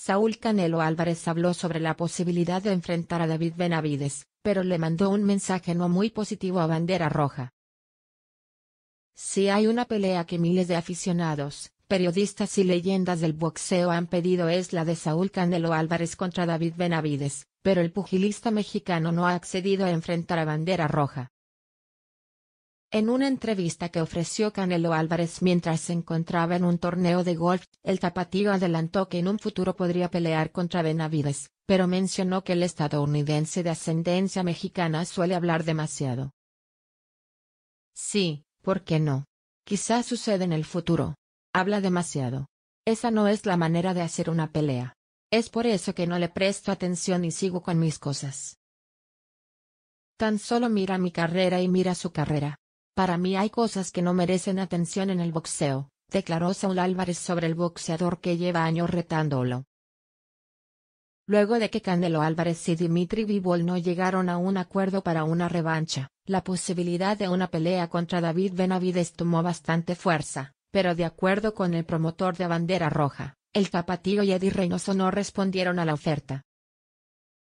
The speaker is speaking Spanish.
Saúl Canelo Álvarez habló sobre la posibilidad de enfrentar a David Benavides, pero le mandó un mensaje no muy positivo a Bandera Roja. Si hay una pelea que miles de aficionados, periodistas y leyendas del boxeo han pedido es la de Saúl Canelo Álvarez contra David Benavides, pero el pugilista mexicano no ha accedido a enfrentar a Bandera Roja. En una entrevista que ofreció Canelo Álvarez mientras se encontraba en un torneo de golf, el tapatío adelantó que en un futuro podría pelear contra Benavides, pero mencionó que el estadounidense de ascendencia mexicana suele hablar demasiado. Sí, ¿por qué no? Quizás sucede en el futuro. Habla demasiado. Esa no es la manera de hacer una pelea. Es por eso que no le presto atención y sigo con mis cosas. Tan solo mira mi carrera y mira su carrera. Para mí hay cosas que no merecen atención en el boxeo, declaró Saul Álvarez sobre el boxeador que lleva años retándolo. Luego de que Candelo Álvarez y Dimitri Bivol no llegaron a un acuerdo para una revancha, la posibilidad de una pelea contra David Benavides tomó bastante fuerza, pero de acuerdo con el promotor de Bandera Roja, el zapatío y Eddie Reynoso no respondieron a la oferta.